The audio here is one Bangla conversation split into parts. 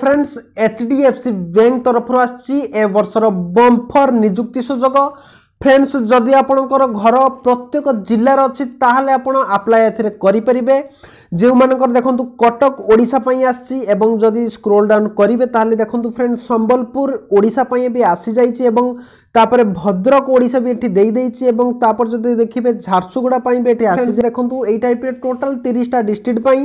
friends H D F C bank ତରଫରୁ ଆସିଛି ଏ ବର୍ଷର ବମ୍ଫର ନିଯୁକ୍ତି ସୁଯୋଗ ଫ୍ରେଣ୍ଡସ୍ ଯଦି ଆପଣଙ୍କର ଘର ପ୍ରତ୍ୟେକ ଜିଲ୍ଲାରେ ଅଛି ତାହେଲେ ଆପଣ ଆପ୍ଲାଏ ଏଥିରେ କରିପାରିବେ ଯେଉଁମାନଙ୍କର ଦେଖନ୍ତୁ କଟକ ଓଡ଼ିଶା ପାଇଁ ଆସିଛି ଏବଂ ଯଦି ସ୍କ୍ରୋଲ୍ ଡାଉନ୍ କରିବେ ତାହେଲେ ଦେଖନ୍ତୁ ଫ୍ରେଣ୍ଡ ସମ୍ବଲପୁର ଓଡ଼ିଶା ପାଇଁ ବି ଆସିଯାଇଛି ଏବଂ ତାପରେ ଭଦ୍ରକ ଓଡ଼ିଶା ବି ଏଠି ଦେଇଦେଇଛି ଏବଂ ତାପରେ ଯଦି ଦେଖିବେ ଝାରସୁଗୁଡ଼ା ପାଇଁ ବି ଏଠି ଆସିଛି ଦେଖନ୍ତୁ ଏଇ ଟାଇପ୍ରେ ଟୋଟାଲ୍ ତିରିଶଟା ଡିଷ୍ଟ୍ରିକ୍ଟ ପାଇଁ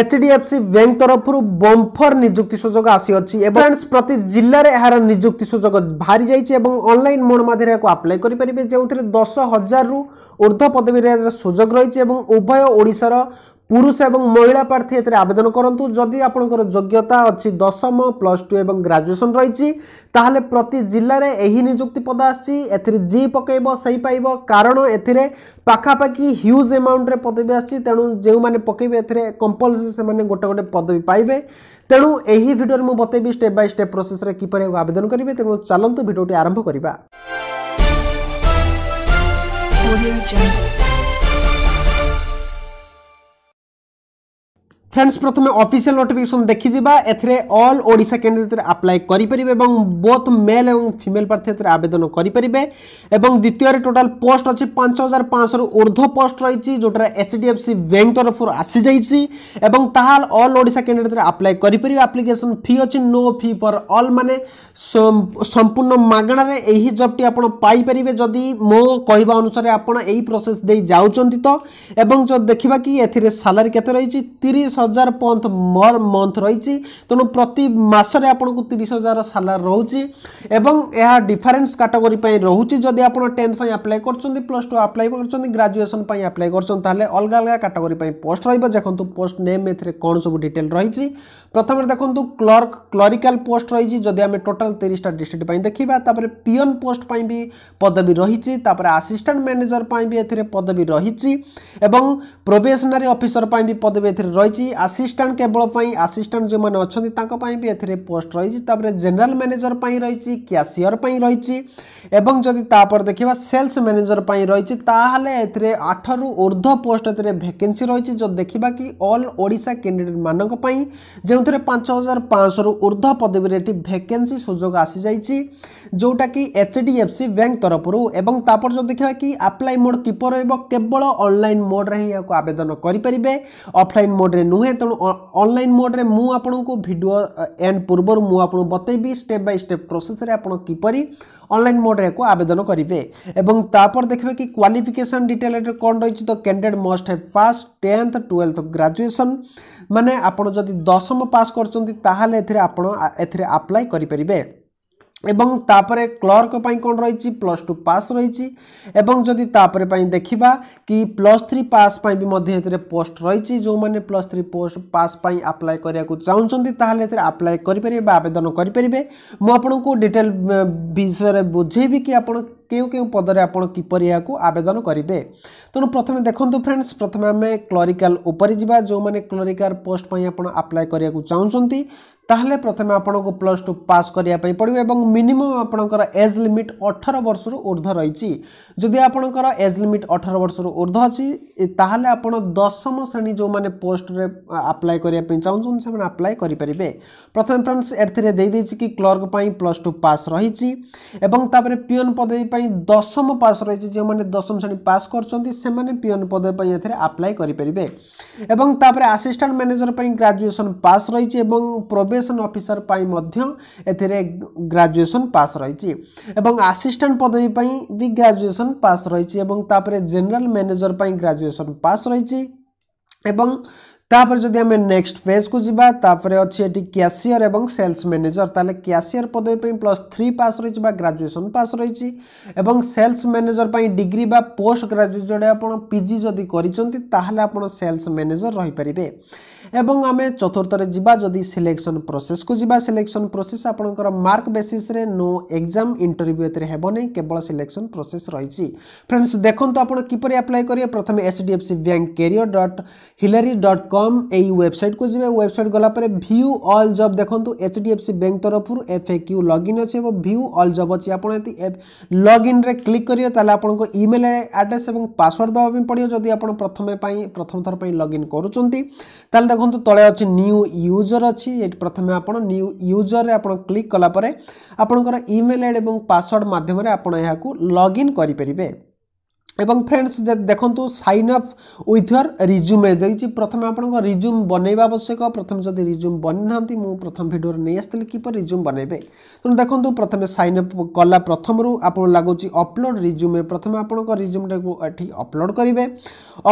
H D F C bank bumper ବମ୍ଫର ନିଯୁକ୍ତି ସୁଯୋଗ ଆସିଅଛି ଏବଂ ପ୍ରତି ଜିଲ୍ଲାରେ ଏହାର ନିଯୁକ୍ତି ସୁଯୋଗ ବାହାରି ଯାଇଛି ଏବଂ ଅନଲାଇନ୍ ମୋଡ଼ ମାଧ୍ୟମରେ ଏହାକୁ ଆପ୍ଲାଏ କରିପାରିବେ ଯେଉଁଥିରେ ଦଶ ହଜାରରୁ ଉର୍ଦ୍ଧ୍ୱ ପଦବୀରେ ସୁଯୋଗ ରହିଛି ଏବଂ ଉଭୟ ଓଡ଼ିଶାର পুরুষ এবং মহিলা প্রার্থী এতে আবেদন করতু যদি আপনার যোগ্যতা অছি দশম প্লস টু এবং গ্রাজুয়েসন রয়েছে তাহলে প্রতি জেলার এই নিযুক্তি পদ আসছে এর জি পকাইব সেই পাইব কারণ এর পাখাপাখি হিউজ এমাউন্টরে পদবী আসছে তেমন যে পকাইবে এর কম্পলসরি সে গোটে গোটে পদবী পাইবে তেমন এই ভিডিওর মু বতাইবি স্টেপ বাই স্টেপ প্রোসেসরে কিপর আবেদন করবে তেমন চলতু ভিডিওটি আরম্ভ করা ফ্রেন্ডস প্রথমে অফিসিয়াল নোটিফিকেসন দেখিযা এতে অল ওড়শা ক্যান্ডিডেট আপ্লাই করে পে এবং বোথ মেল এবং ফিমেল প্রার্থী এতে আবেদন করে পে এবং দ্বিতীয় টোটাল পোস্ট অছে পাঁচ হাজার পাঁচশর ঊর্ধ্ব পোস্ট রয়েছে যেটা এইচডিএফসি ব্যাঙ্ক তরফর আসি যাই এবং তাহা অল ওড়শা ক্যান্ডিডেট আপ্লাই করে পে আপ্লিকেসন ফি অছে নো ফি ফর অল মানে সম্পূর্ণ মাগণারে এই জবটি আপনার পাইপারে যদি মো কহা অনুসারে আপনার এই প্রোসেস দিয়ে যাচ্ছেন তো এবং দেখা কি এতে স্যালারি কেতে রয়েছে তিরিশ ହଜାର ପନ୍ଥ ମର୍ ମନ୍ଥ ରହିଛି ତେଣୁ ପ୍ରତି ମାସରେ ଆପଣଙ୍କୁ ତିରିଶ ହଜାର ସାଲାରି ରହୁଛି ଏବଂ ଏହା ଡିଫରେନ୍ସ କାଟାଗୋରୀ ପାଇଁ ରହୁଛି ଯଦି ଆପଣ ଟେନ୍ଥ ପାଇଁ ଆପ୍ଲାଏ କରୁଛନ୍ତି ପ୍ଲସ୍ ଟୁ ଆପ୍ଲାଏ କରୁଛନ୍ତି ଗ୍ରାଜୁଏସନ୍ ପାଇଁ ଆପ୍ଲାଏ କରୁଛନ୍ତି ତାହେଲେ ଅଲଗା ଅଲଗା କାଟାଗୋରୀ ପାଇଁ ପୋଷ୍ଟ ରହିବ ଦେଖନ୍ତୁ ପୋଷ୍ଟ ନେମ୍ ଏଥିରେ କ'ଣ ସବୁ ଡିଟେଲ୍ ରହିଛି ପ୍ରଥମରେ ଦେଖନ୍ତୁ କ୍ଲର୍କ କ୍ଲରିକାଲ ପୋଷ୍ଟ ରହିଛି ଯଦି ଆମେ ଟୋଟାଲ୍ ତିରିଶଟା ଡିଷ୍ଟ୍ରିକ୍ଟ ପାଇଁ ଦେଖିବା ତାପରେ ପିଅନ୍ ପୋଷ୍ଟ ପାଇଁ ବି ପଦବୀ ରହିଛି ତାପରେ ଆସିଷ୍ଟାଣ୍ଟ ମ୍ୟାନେଜର ପାଇଁ ବି ଏଥିରେ ପଦବୀ ରହିଛି ଏବଂ ପ୍ରୋବେସନାରୀ ଅଫିସର ପାଇଁ ବି ପଦବୀ ଏଥିରେ ରହିଛି ଆସିଷ୍ଟାଣ୍ଟ କେବଳ ପାଇଁ ଆସିଷ୍ଟାଣ୍ଟ ଯେଉଁମାନେ ଅଛନ୍ତି ତାଙ୍କ ପାଇଁ ବି ଏଥିରେ ପୋଷ୍ଟ ରହିଛି ତାପରେ ଜେନେରାଲ ମ୍ୟାନେଜର ପାଇଁ ରହିଛି କ୍ୟାସିୟର ପାଇଁ ରହିଛି ଏବଂ ଯଦି ତାପରେ ଦେଖିବା ସେଲ୍ସ ମ୍ୟାନେଜର ପାଇଁ ରହିଛି ତାହେଲେ ଏଥିରେ ଆଠରୁ ଉର୍ଦ୍ଧ୍ୱ ପୋଷ୍ଟ ଏଥିରେ ଭ୍ୟାକେନ୍ସି ରହିଛି ଯଦି ଦେଖିବା କି ଅଲ୍ ଓଡ଼ିଶା କ୍ୟାଣ୍ଡିଡେଟମାନଙ୍କ ପାଇଁ ଯେଉଁଥିରେ ପାଞ୍ଚ ହଜାର ପାଞ୍ଚଶହରୁ ଉର୍ଦ୍ଧ୍ୱ ପଦବୀରେ ଏଠି ଭ୍ୟାକେନ୍ସି ସୁଯୋଗ ଆସିଯାଇଛି ଯେଉଁଟାକି H D F C bank ତରଫରୁ ଏବଂ ତାପରେ ଯଦି ଦେଖିବା କି ଆପ୍ଲାଏ ମୋଡ଼ କିପର ରହିବ କେବଳ ଅନଲାଇନ୍ ମୋଡ଼ରେ ହିଁ ଏହାକୁ ଆବେଦନ କରିପାରିବେ ଅଫଲାଇନ୍ ମୋଡ଼ରେ ନୁହେଁ ରୁହେ ତେଣୁ ଅନଲାଇନ୍ ମୋଡ଼୍ରେ ମୁଁ ଆପଣଙ୍କୁ ଭିଡ଼ିଓ ଏଣ୍ଡ ପୂର୍ବରୁ ମୁଁ ଆପଣଙ୍କୁ ବତେଇବି ଷ୍ଟେପ୍ ବାଇ ଷ୍ଟେପ୍ ପ୍ରୋସେସ୍ରେ ଆପଣ କିପରି ଅନଲାଇନ୍ ମୋଡ଼୍ରେ ଏହାକୁ ଆବେଦନ କରିବେ ଏବଂ ତାପରେ ଦେଖିବେ କି କ୍ୱାଲିଫିକେସନ୍ ଡିଟେଲ୍ରେ କ'ଣ ରହିଛି ତ candidate must have passed tenth twelfth graduation ମାନେ ଆପଣ ଯଦି ଦଶମ ପାସ୍ କରୁଛନ୍ତି ତାହେଲେ ଏଥିରେ ଆପଣ ଏଥିରେ ଆପ୍ଲାଏ କରିପାରିବେ এবং তাপরে ক্লর্ক পাই কোণ রয়েছে প্লস টু পাস রয়েছে এবং যদি তাপরে পাই দেখিবা কি প্লস থ্রি পাস পাই বি মধ্যে এতে পোস্ট রয়েছে যে প্লস থ্রি পোস্ট পাস পাই আপ্লাই করা চাহুমান তাহলে এতে আপ্লাই করে আবেদন করে মু আপনার ডিটেল বিষয়ে বুঝেবি কি আপনার কেউ কেউ পদরে আপনার কিপর ইয়াকু আবেদন করবে তেমন প্রথমে দেখুন ফ্রেন্ডস প্রথমে আমি ক্লরিকাল উপরে যা যে ক্লরিকাল পোস্ট আপনার আপ্লাই করা চাহুমান তাহলে প্রথমে আপনার প্লস টু পাস করা পড়বে এবং মিনিমম আপনার এজ লিমিট অঠর বর্ষর ঊর্ধ্ব রয়েছে যদি আপনার এজ লিমিট অঠর বর্ষর ঊর্ধ্ব অছি তাহলে আপনার দশম শ্রেণী যে পোস্টরে আপ্লাই করা চাহুন সে আপ্লাই করে পারে প্রথমে ফ্রেন্ডস এর দিয়ে দিয়েছি কি ক্লর্ক প্লস টু পাস রয়েছে এবং তাপরে পিওন পদবী দশম পাস রয়েছে যে দশম শ্রেণী পাস করছেন সে পিওন পদ এতে আপ্লাই করে পারে এবং তাপরে আসিষ্টাট ম্যানেজর গ্রাজুয়েসন পাস রয়েছে এবং প্রবেশন অফিসর এতে গ্রাজুয়েসন পাস রয়েছে এবং আসিষ্টাট পদবী বি গ্রাজুয়েসন পাস রয়েছে এবং তাপরে জেনারেল ম্যানেজর গ্রাজুয়েসন পাস রয়েছে এবং তাপরে যদি আমি নেক্সট পেজକୁ ଯିବା ତାପରେ ଅଛି ଏଠି କ୍ୟାସିୟର ଏବଂ ସେଲ୍ସ ମ୍ୟାନେଜର ତାହେଲେ କ୍ୟାସିୟର ପଦବୀ ପାଇଁ ପ୍ଲସ୍ ଥ୍ରୀ ପାସ୍ ରହିଛି ବା ଗ୍ରାଜୁଏସନ୍ ପାସ୍ ରହିଛି ଏବଂ ସେଲ୍ସ ମ୍ୟାନେଜର ପାଇଁ ଡିଗ୍ରୀ ବା ପୋଷ୍ଟ ଗ୍ରାଜୁଏଟ୍ ଆପଣ ପିଜି ଯଦି କରିଛନ୍ତି ତାହେଲେ ଆପଣ ସେଲ୍ସ ମ୍ୟାନେଜର ରହିପାରିବେ ଏବଂ ଆମେ ଚତୁର୍ଥରେ ଯିବା ଯଦି ସିଲେକ୍ସନ୍ ପ୍ରୋସେସ୍କୁ ଯିବା ସିଲେକ୍ସନ୍ ପ୍ରୋସେସ୍ ଆପଣଙ୍କର ମାର୍କ ବେସିସ୍ରେ ନୋ ଏକ୍ଜାମ୍ ଇଣ୍ଟରଭ୍ୟୁ ଏଥିରେ ହେବ ନାହିଁ କେବଳ ସିଲେକ୍ସନ୍ ପ୍ରୋସେସ୍ ରହିଛି ଫ୍ରେଣ୍ଡସ୍ ଦେଖନ୍ତୁ ଆପଣ କିପରି ଆପ୍ଲାଏ କରିବେ ପ୍ରଥମେ H D F C bank career dot ହିଲାରୀ ଡଟ୍ କମ୍ कम यही वेबसाइट को जी वेबसाइट गलापर भ्यू अल जब देखो H D F C bank तरफ एफ ए क्यू लगइन अच्छे और भ्यू अल जब अच्छी आप लगइन रे क्लिक करेंगे तेल आपको ইমেল আড্রেস এবং পাসওয়ার্ড দেওয়া পড়ে যদি আপনার প্রথমে প্রথম থর লগইন করছেন তাহলে দেখুন তলে অনেক নিউ ইউজর অছি এটি প্রথমে আপনার নিউ ইউজর আপনার ক্লিক কলাপরে আপনার ইমেল আইড এবং পাসওয়ার্ড মাধ্যমে আপনার এখন লগইন করে এবং ଫ୍ରେଣ୍ଡସ୍ ଦେଖନ୍ତୁ sign up with your resume ଦେଇଛି ପ୍ରଥମେ ଆପଣଙ୍କ ରିଜ୍ୟୁମ୍ ବନେଇବା ଆବଶ୍ୟକ ପ୍ରଥମେ ଯଦି ରିଜ୍ୟୁମ୍ ବନେଇନାହାନ୍ତି ମୁଁ ପ୍ରଥମ ଭିଡ଼ିଓରେ ନେଇ ଆସିଥିଲି କିପରି ରିଜ୍ୟୁମ୍ ବନେଇବେ ତେଣୁ ଦେଖନ୍ତୁ ପ୍ରଥମେ ସାଇନ୍ ଅପ୍ କଲା ପ୍ରଥମରୁ ଆପଣ ଲାଗୁଛି ଅପଲୋଡ଼ ରିଜ୍ୟୁମ୍ ପ୍ରଥମେ ଆପଣଙ୍କ ରିଜ୍ୟୁମ୍ଟାକୁ ଏଠି ଅପଲୋଡ଼ କରିବେ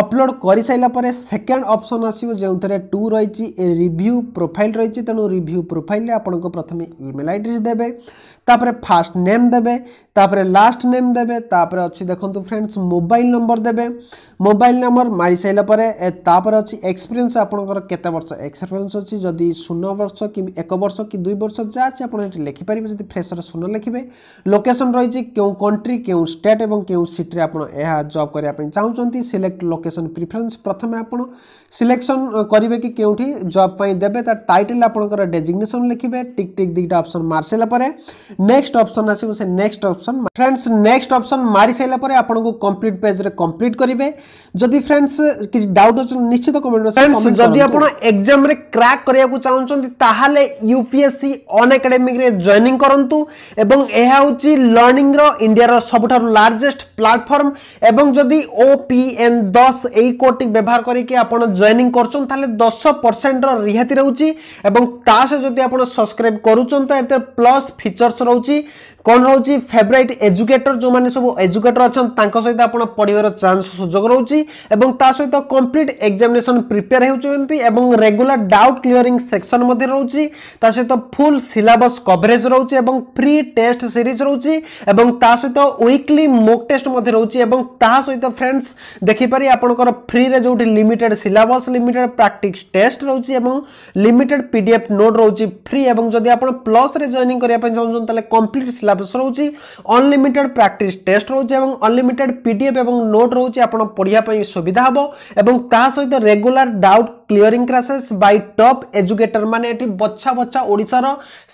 ଅପଲୋଡ଼ କରିସାରିଲା ପରେ ସେକେଣ୍ଡ ଅପସନ୍ ଆସିବ ଯେଉଁଥିରେ ଟୁ ରହିଛି ରିଭ୍ୟୁ ପ୍ରୋଫାଇଲ୍ ରହିଛି ତେଣୁ ରିଭ୍ୟୁ ପ୍ରୋଫାଇଲ୍ରେ ଆପଣଙ୍କ ପ୍ରଥମେ ଇମେଲ୍ ଆଇଡ୍ରେସ୍ ଦେବେ তাপরে ফার্স্ট নেম দেবে তাপরে লাস্ট নেম দেবে তাপরে অছি দেখুন ফ্রেন্ডস মোবাইল নম্বর দেবে মোবাইল নম্বর মারি সারা পরে তাপরে অছি এক্সপিরিয়েন্স আপনার কেতে বর্ষ এক্সপিরিয়েন্স অছি যদি শূন্য বর্ষ কি এক বর্ষ কি দুই বর্ষ যা আছে আপনার এটি লেখিপারে যদি ফ্রেশর শূন্য লেখবে লোকেসন রয়েছে কেউ কন্ট্রি কেউ স্টেট এবং কেউ সিটি আপনার এহা জব করা চাহুমান সিলেক্ট লোকেসন প্রিফরেন্স প্রথমে আপনার সিলেকশন করবে কি কেউটি জব পাই দেবে তার টাইটেল আপনার ডেজিগনেসন লিখবে টিক টিক দুইটা অপসন মারি সারা পরে নেক্সট অপসন আসবে সে next option friends next option মারি সারা পরে আপনার কমপ্লিট পেজ্রে কমপ্লিট করবে যদি फ्रेंड्स কিছু ডাউট আছে নিশ্চিত কমেন্ট फ्रेंड्स যদি আপন एग्जाम রে ক্র্যাক করিয়াকু চাহুচন্তি তাহলে ইউপিএসসি অন একাডেমিক রে জয়েনিং করন্তু এবং এহা হচ্ছে লর্নিং র ইন্ডিয়ার সবুঠার লার্জেস্ট প্ল্যাটফর্ম এবং যদি ওপিএন 10 এই কোডটি ব্যবহার করিকি আপন জয়েনিং করছন তাহলে 10% র রিহাতি রহুচি এবং তা সহ যদি আপন সাবস্ক্রাইব করুচন তো এতে প্লাস ফিচর্স রহুচি কোন রহুচি ফেভারিট এডুকেটর যে সব এডুকেটর অছন তাঙ্ক সহিত আপন পড়িবার চান্স সুযোগ রহুচি ହେଉଛି ଏବଂ ତା ସହିତ କମ୍ପ୍ଲିଟ୍ ଏକ୍ଜାମିନେସନ୍ ପ୍ରିପେୟାର ହେଉଛନ୍ତି ଏବଂ ରେଗୁଲାର ଡାଉଟ୍ କ୍ଲିୟରିଂ ସେକ୍ସନ୍ ମଧ୍ୟ ରହୁଛି ତା ସହିତ ଫୁଲ୍ ସିଲାବସ୍ କଭରେଜ୍ ରହୁଛି ଏବଂ ଫ୍ରି ଟେଷ୍ଟ ସିରିଜ୍ ରହୁଛି ଏବଂ ତା ସହିତ ୱିକ୍ଲି ମୋକ୍ ଟେଷ୍ଟ ମଧ୍ୟ ରହୁଛି ଏବଂ ତାହା ସହିତ ଫ୍ରେଣ୍ଡସ୍ ଦେଖିପାରି ଆପଣଙ୍କର ଫ୍ରିରେ ଯେଉଁଠି limited syllabus limited practice test ରହୁଛି ଏବଂ limited P D F note ରହୁଛି ଫ୍ରି ଏବଂ ଯଦି ଆପଣ ପ୍ଲସ୍ରେ ଜଏନିଂ କରିବା ପାଇଁ ଚାହୁଁଛନ୍ତି ତାହେଲେ କମ୍ପ୍ଲିଟ୍ ସିଲାବସ୍ ରହୁଛି ଅନଲିମିଟେଡ୍ ପ୍ରାକ୍ଟିସ୍ ଟେଷ୍ଟ ରହୁଛି ଏବଂ ଅନଲିମିଟେଡ୍ ପି ଡି ଏଫ୍ ଏବଂ ନୋଟ୍ ରହୁଛି ଆପଣ ପଢ଼ିବା ପାଇଁ ସୁବିଧା ହେବ ଏବଂ ତା ସହିତ regular doubt clearing classes by top educator ମାନେ ଏଠି ବଛା ବଛା ଓଡ଼ିଶାର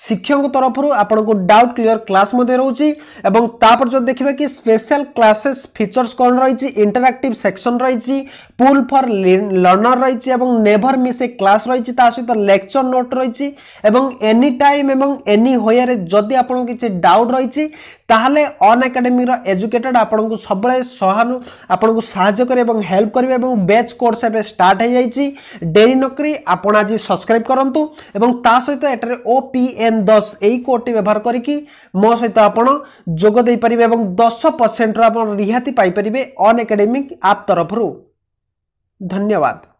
ଶିକ୍ଷକଙ୍କ ତରଫରୁ ଆପଣଙ୍କୁ ଡାଉଟ୍ କ୍ଲିୟର କ୍ଲାସ୍ ମଧ୍ୟ ରହୁଛି ଏବଂ ତାପରେ ଯଦି ଦେଖିବେ କି ସ୍ପେଶାଲ କ୍ଲାସେସ୍ ଫିଚର୍ସ କ'ଣ ରହିଛି ଇଣ୍ଟରାକ୍ଟିଭ୍ ସେକ୍ସନ୍ ରହିଛି ପୁଲ୍ ଫର୍ ଲର୍ଣ୍ଣର ରହିଛି ଏବଂ ନେଭର ମିସ୍ ଏ କ୍ଲାସ୍ ରହିଛି ତା ସହିତ ଲେକ୍ଚର ନୋଟ୍ ରହିଛି ଏବଂ ଏନି ଟାଇମ୍ ଏବଂ ଏନି ହୋୟାରେ ଯଦି ଆପଣଙ୍କୁ କିଛି ଡାଉଟ୍ ରହିଛି ତାହେଲେ ଅନ୍ ଏକାଡେମିର ଏଜୁକେଟେଡ୍ ଆପଣଙ୍କୁ ସବୁବେଳେ ସହାନୁ ଆପଣଙ୍କୁ ସାହାଯ୍ୟ କରିବେ ଏବଂ ହେଲ୍ପ କରିବେ ଏବଂ ବ୍ୟାଚ୍ କୋର୍ସ ଏବେ ଷ୍ଟାର୍ଟ ହୋଇଯାଇଛି ডেরি নকরি আপন আজ সবসক্রাইব করতু এবং তা সহিত এটার ও পি এন দশ এই কোডটি ব্যবহার করিকি মো সহ আপনার যোগ দিয়ে এবং দশ পরসেন্টর আপনার রিহাতি পাইপারে অন একাডেমিক আপ তরফর ধন্যবাদ